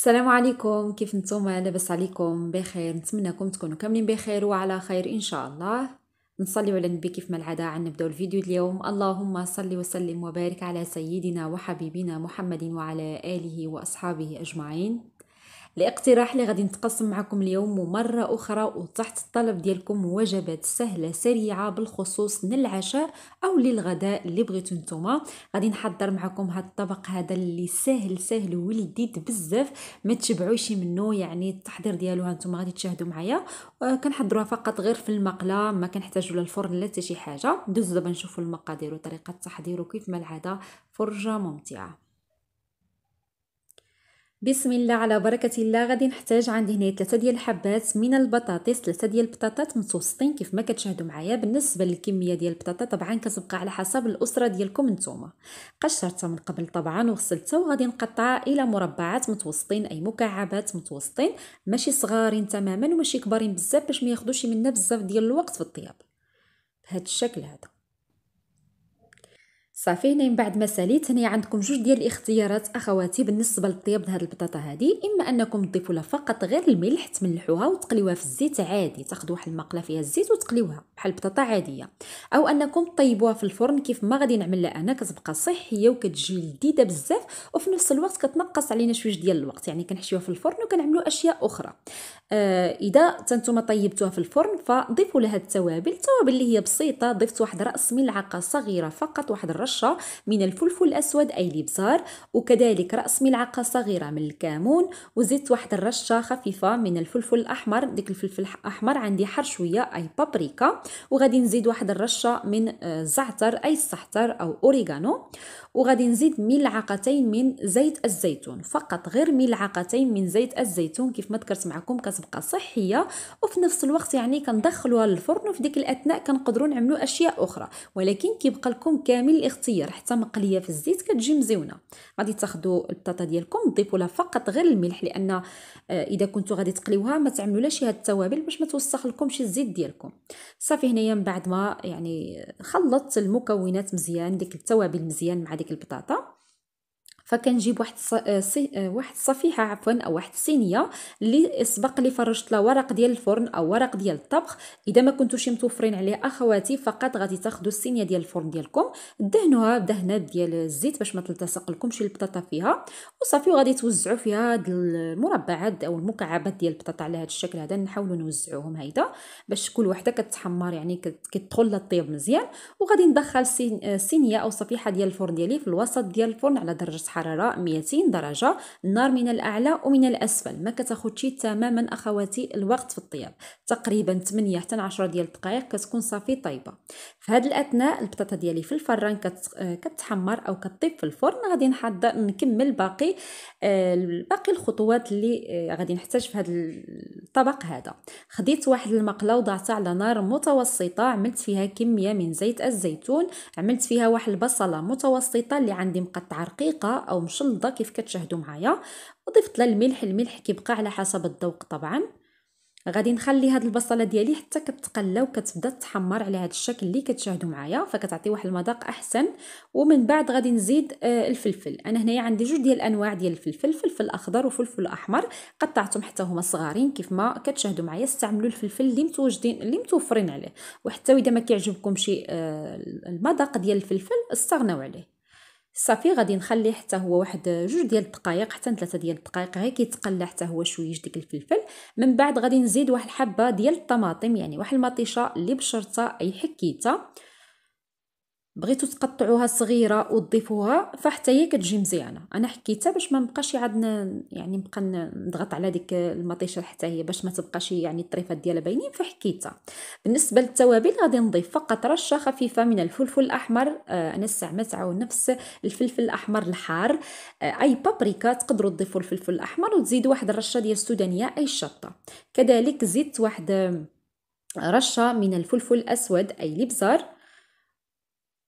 السلام عليكم كيف نتوما لاباس عليكم بخير نتمنىكم تكونوا كاملين بخير وعلى خير ان شاء الله نصلي على النبي كيف ما العاده عن نبداو الفيديو اليوم اللهم صل وسلم وبارك على سيدنا وحبيبنا محمد وعلى اله واصحابه اجمعين الاقتراح اللي غادي نتقسم معكم اليوم مرة أخرى وتحت الطلب ديالكم وجبات سهلة سريعة بالخصوص للعشاء أو للغداء اللي بغيتو نتوما غادي نحضر معكم هاد الطبق هذا اللي ساهل ساهل ولذيذ بزاف ما تشبعوش منه يعني التحضير ديالو هانتوما غادي تشاهدوا معايا آه، كنحضروها فقط غير في المقله ما كنحتاجوا لا الفرن لا حتى شي حاجه ندوزو دابا نشوفوا المقادير وطريقه التحضير وكيف ما العاده فرجه ممتعه بسم الله على بركة الله غادي نحتاج عندي هنا ثلاثة ديال الحبات من البطاطس ثلاثة ديال البطاطات متوسطين كيف ما كتشاهدوا معايا بالنسبة للكمية ديال البطاطا طبعا كتبقى على حسب الأسرة ديالكم نتوما قشرتها من قبل طبعا وغسلتها وغادي نقطعها إلى مربعات متوسطين أي مكعبات متوسطين ماشي صغارين تماما وماشي كبارين بزاف باش ما ياخدوش منا بزاف ديال الوقت في الطياب بهذا الشكل هذا صافي هنا من بعد ما ساليت هنا عندكم جوج ديال الاختيارات اخواتي بالنسبه للطياب هذه البطاطا هذه اما انكم تضيفوا لها فقط غير الملح تملحوها وتقليوها في الزيت عادي تاخذوا واحد المقله فيها الزيت وتقليوها بحال البطاطا عاديه او انكم طيبوها في الفرن كيف ما غادي نعملها انا كتبقى صحيه وكتجي لذيذه بزاف وفي نفس الوقت كتنقص علينا شويه ديال الوقت يعني كنحشيوها في الفرن وكنعملوا اشياء اخرى آه اذا تنتوما طيبتوها في الفرن فضيفوا لها التوابل التوابل اللي هي بسيطه ضفت واحد راس ملعقه صغيره فقط واحد رشة من الفلفل الأسود أي الإبزار وكذلك رأس ملعقة صغيرة من الكامون وزدت واحد الرشة خفيفة من الفلفل الأحمر ديك الفلفل الأحمر عندي حر شوية أي بابريكا وغادي نزيد واحد الرشة من آه، زعتر أي الصحتر أو أوريغانو وغادي نزيد ملعقتين من زيت الزيتون فقط غير ملعقتين من زيت الزيتون كيف ما ذكرت معكم كتبقى صحيه وفي نفس الوقت يعني كندخلوها للفرن وفي ديك الاثناء كنقدروا نعملوا اشياء اخرى ولكن كيبقى لكم كامل الاختيار اختيار حتى مقليه في الزيت كتجي مزيونه غادي تاخذوا البطاطا ديالكم تضيفوا لها فقط غير الملح لان آه، اذا كنتو غادي تقليوها ما تعملولهاش هاد التوابل باش ما توسخ لكمش الزيت ديالكم صافي هنايا من بعد ما يعني خلطت المكونات مزيان ديك التوابل مزيان مع ديك البطاطا فكنجيب واحد آه، صي... آه، واحد الصفيحه عفوا او واحد الصينيه اللي سبق لي فرشت لها ورق ديال الفرن او ورق ديال الطبخ اذا ما كنتوش متوفرين عليه اخواتي فقط غادي تاخذوا الصينيه ديال الفرن ديالكم دهنوها بدهنات ديال الزيت باش ما تلتصق لكمش البطاطا فيها وصافي وغادي توزعوا فيها هاد المربعات او المكعبات ديال البطاطا على هذا الشكل هذا نحاولوا نوزعوهم هيدا باش كل وحده كتحمر يعني كتدخل للطياب مزيان وغادي ندخل آه، صينيه او صفيحه ديال الفرن ديالي في الوسط ديال الفرن على درجه الحراره 200 درجه النار من الاعلى ومن الاسفل ما كتاخذش تماما اخواتي الوقت في الطياب تقريبا 8 حتى 10 ديال الدقائق كتكون صافي طايبه في هذا الاثناء البطاطا ديالي في الفران كتحمر او كطيب في الفرن غادي نحضر نكمل باقي آه، باقي الخطوات اللي آه، غادي نحتاج في هذا الطبق هذا خديت واحد المقله وضعتها على نار متوسطه عملت فيها كميه من زيت الزيتون عملت فيها واحد البصله متوسطه اللي عندي مقطعه رقيقه او مشلضه كيف كتشاهدوا معايا وضفت لها الملح الملح كيبقى على حسب الذوق طبعا غادي نخلي هاد البصله ديالي حتى كتقلى وكتبدا تحمر على هاد الشكل اللي كتشاهدوا معايا فكتعطي واحد المذاق احسن ومن بعد غادي نزيد آه الفلفل انا هنايا عندي جوج ديال الانواع ديال الفلفل فلفل اخضر وفلفل احمر قطعتهم حتى هما صغارين كيف ما كتشاهدوا معايا استعملوا الفلفل اللي متواجدين اللي متوفرين عليه وحتى اذا ما كيعجبكمش آه المذاق ديال الفلفل استغناو عليه صافي غادي نخليه حتى هو واحد جوج ديال الدقائق حتى ثلاثه ديال الدقائق غير كيتقلى حتى هو شويه ديك الفلفل من بعد غادي نزيد واحد الحبه ديال الطماطم يعني واحد المطيشه اللي بشرتها اي حكيتها بغيتو تقطعوها صغيره وتضيفوها فحتى هي كتجي مزيانه انا حكيتها باش ما نبقاش عاد يعني نبقى نضغط على ديك المطيشه حتى هي باش ما تبقاش يعني الطريفات ديالها باينين فحكيتها بالنسبه للتوابل غادي نضيف فقط رشه خفيفه من الفلفل الاحمر آه، انا استعملت عاود نفس الفلفل الاحمر الحار آه، اي بابريكا تقدروا تضيفوا الفلفل الاحمر وتزيدوا واحد الرشه ديال السودانيه اي الشطه كذلك زدت واحد آه، رشه من الفلفل الاسود اي الابزار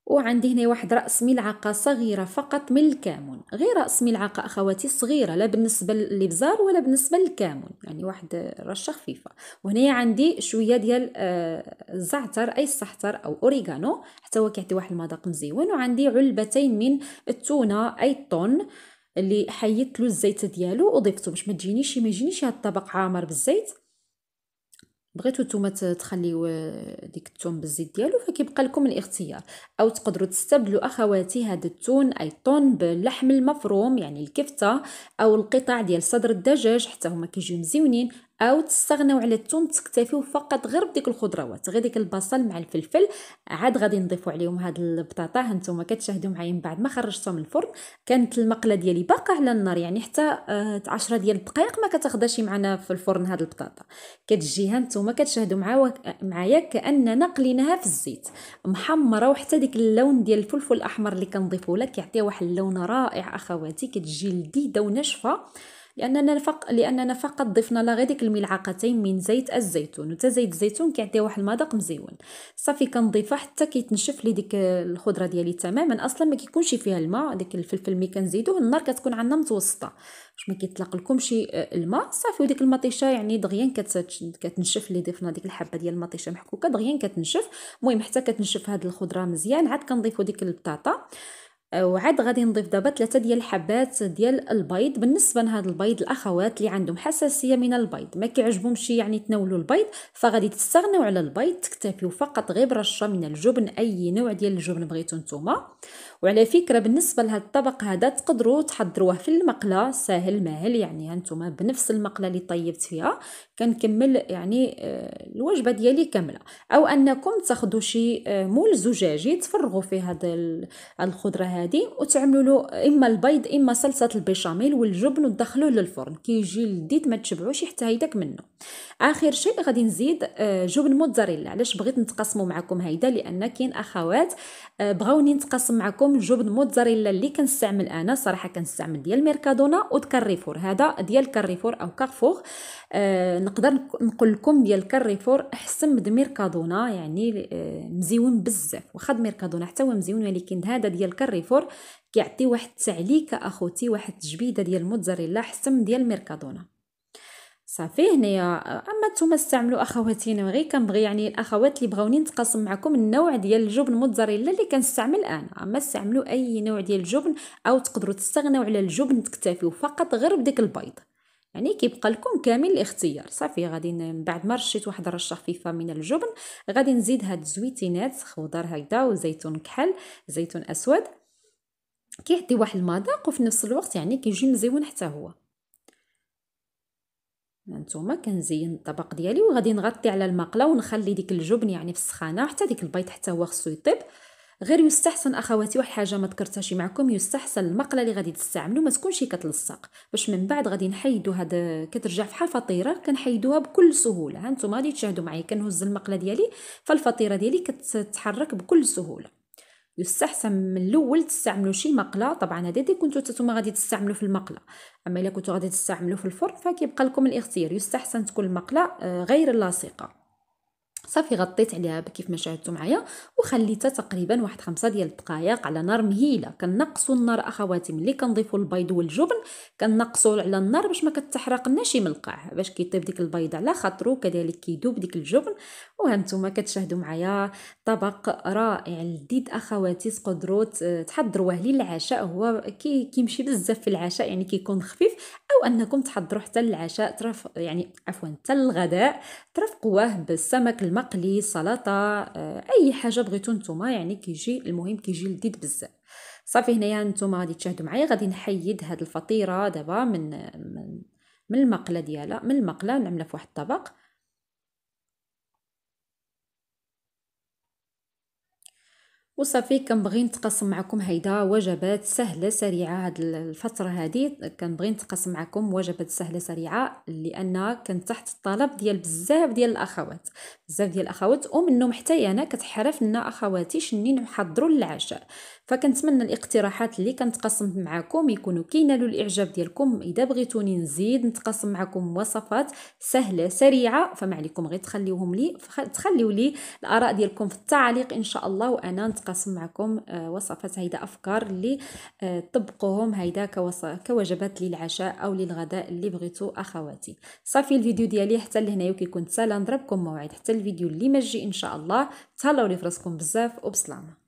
وعندي هنا واحد راس ملعقه صغيره فقط من الكمون غير راس ملعقه اخواتي صغيره لا بالنسبه للابزار ولا بالنسبه للكمون يعني واحد رشه خفيفه وهنايا عندي شويه ديال آه، الزعتر اي الصحتر او اوريغانو حتى هو كيعطي واحد المذاق مزيون وعندي علبتين من التونه اي الطن اللي حيدت له الزيت ديالو وضفته باش ما تجينيش ما يجينيش هاد الطبق عامر بالزيت بغيتو نتوما تخليو آه، ديك الثوم بالزيت ديالو فكيبقى لكم الاختيار او تقدروا تستبدلوا اخواتي هذا التون اي طون باللحم المفروم يعني الكفته او القطع ديال صدر الدجاج حتى هما كيجيو مزيونين او تستغناو على الثوم تكتفيو فقط غير بديك الخضروات غير ديك البصل مع الفلفل عاد غادي نضيفو عليهم هاد البطاطا هانتوما كتشاهدوا معايا من بعد ما خرجتها من الفرن كانت المقله ديالي باقا على النار يعني حتى 10 آه، ديال الدقائق ما كتاخذاش معنا في الفرن هاد البطاطا كتجي هانتوما كتشاهدوا معايا كاننا قليناها في الزيت محمره وحتى ديك اللون ديال الفلفل الاحمر اللي كنضيفو لها كيعطيها واحد اللون رائع اخواتي كتجي لذيذه وناشفه لاننا فق... لاننا فقط ضفنا لها ديك الملعقتين من زيت الزيتون وتا زيت الزيتون كيعطي واحد المذاق مزيون صافي كنضيفها حتى كيتنشف لي ديك الخضره ديالي تماما اصلا ما كيكونش فيها الماء ديك الفلفل ملي كنزيدوه النار كتكون عندنا متوسطه باش ما كيطلق لكمش آه، الماء صافي وديك المطيشه يعني دغيا كتنشف اللي ضفنا ديك الحبه ديال المطيشه محكوكه دغيا كتنشف المهم حتى كتنشف هاد الخضره مزيان عاد كنضيفو ديك البطاطا أه، وعاد غادي نضيف دابا ثلاثه ديال الحبات ديال البيض بالنسبه لهذا البيض الاخوات اللي عندهم حساسيه من البيض ما كيعجبهمش يعني تناولوا البيض فغادي تستغنوا على البيض تكتفيوا فقط غير برشه من الجبن اي نوع ديال الجبن بغيتو نتوما وعلى فكره بالنسبه لهذا الطبق هذا تقدروا تحضروه في المقله ساهل ماهل يعني هانتوما بنفس المقله اللي طيبت فيها كنكمل يعني أه، الوجبه ديالي كامله او انكم تاخذوا شي أه، مول زجاجي تفرغوا فيه هذا الخضره عادي وتعملوا له اما البيض اما صلصه البيشاميل والجبن وتدخلوه للفرن كيجي لذيذ ما تشبعوش حتى هيداك منه اخر شيء غادي نزيد آه، جبن موتزاريلا علاش بغيت نتقاسمه معكم هيدا لان كاين اخوات آه، بغاوني نتقاسم معكم جبن موتزاريلا اللي كنستعمل انا صراحه كنستعمل ديال ميركادونا وكاريفور هذا ديال كاريفور او كارفور آه، نقدر نقول لكم ديال كاريفور احسن من ميركادونا يعني مزيون بزاف واخا ميركادونا حتى هو مزيون ولكن هذا ديال كاريفور الفرن كيعطي واحد التعليكه اخوتي واحد التجبيده ديال الموتزاريلا حسن ديال ميركادونا صافي هنايا اما نتوما استعملوا اخواتي انا غير كنبغي يعني الاخوات اللي بغاوني نتقاسم معكم النوع ديال الجبن موتزاريلا اللي كنستعمل انا اما استعملوا اي نوع ديال الجبن او تقدروا تستغناو على الجبن تكتفيوا فقط غير بديك البيض يعني كيبقى لكم كامل الاختيار صافي غادي من بعد ما رشيت واحد الرشه خفيفه من الجبن غادي نزيد هاد الزويتينات خضر هكذا وزيتون كحل زيتون اسود كيعطي واحد المذاق وفي نفس الوقت يعني كيجي مزيون حتى هو هانتوما كنزين الطبق ديالي وغادي نغطي على المقله ونخلي ديك الجبن يعني في السخانه حتى ديك البيض حتى هو خصو يطيب غير يستحسن اخواتي واحد الحاجه ما ذكرتهاش معكم يستحسن المقله اللي غادي تستعملوا ما تكونش كتلصق باش من بعد غادي نحيدو هاد كترجع فحال فطيره كنحيدوها بكل سهوله هانتوما غادي تشاهدوا معايا كنهز المقله ديالي فالفطيره ديالي كتتحرك بكل سهوله يستحسن من الاول تستعملوا شي مقله طبعا هذا دي كنتو نتوما غادي تستعملوا في المقله اما الا كنتو غادي تستعملوا في الفرن فكيبقى لكم الاختيار يستحسن تكون المقله آه، غير لاصقه صافي غطيت عليها كيف ما شاهدتوا معايا وخليتها تقريبا واحد خمسة ديال الدقائق على نار مهيله كنقصوا النار اخواتي ملي كنضيفوا البيض والجبن كنقصوا على النار باش ما كتحرقناش القاع باش كيطيب ديك البيض على خاطرو كذلك كيدوب ديك الجبن وهانتوما كتشاهدوا معايا طبق رائع لذيذ اخواتي تقدروا آه، تحضروه للعشاء هو كيمشي كي بزاف في العشاء يعني كيكون خفيف انكم تحضروا حتى العشاء ترف يعني عفوا حتى الغداء ترفقوه بالسمك المقلي سلطه آه، اي حاجه بغيتو نتوما يعني كيجي المهم كيجي لذيذ بزاف صافي هنايا نتوما غادي تشاهدوا معايا غادي نحيد هاد الفطيره دابا من من من المقله ديالها من المقله نعملها في واحد الطبق وصافي كنبغي نتقاسم معكم هيدا وجبات سهله سريعه هاد الفتره هادي كنبغي نتقاسم معكم وجبات سهله سريعه لان كانت تحت الطلب ديال بزاف ديال الاخوات بزاف ديال الاخوات ومنهم حتى انا كتحرف لنا اخواتي شنين نحضروا العشاء فكنتمنى الاقتراحات اللي كنتقاسم معكم يكونوا كينالوا الاعجاب ديالكم اذا بغيتوني نزيد نتقاسم معكم وصفات سهله سريعه فما عليكم غير تخليوهم لي تخليو لي الاراء ديالكم في التعليق ان شاء الله وانا غنتقاسم معكم آه، وصفات هيدا افكار اللي آه، طبقوهم هيدا كوجبات للعشاء او للغداء اللي بغيتو اخواتي صافي الفيديو ديالي حتى لهنا وكيكون سالا نضربكم موعد حتى الفيديو اللي مجي ان شاء الله تهلاو لي فراسكم بزاف وبسلامه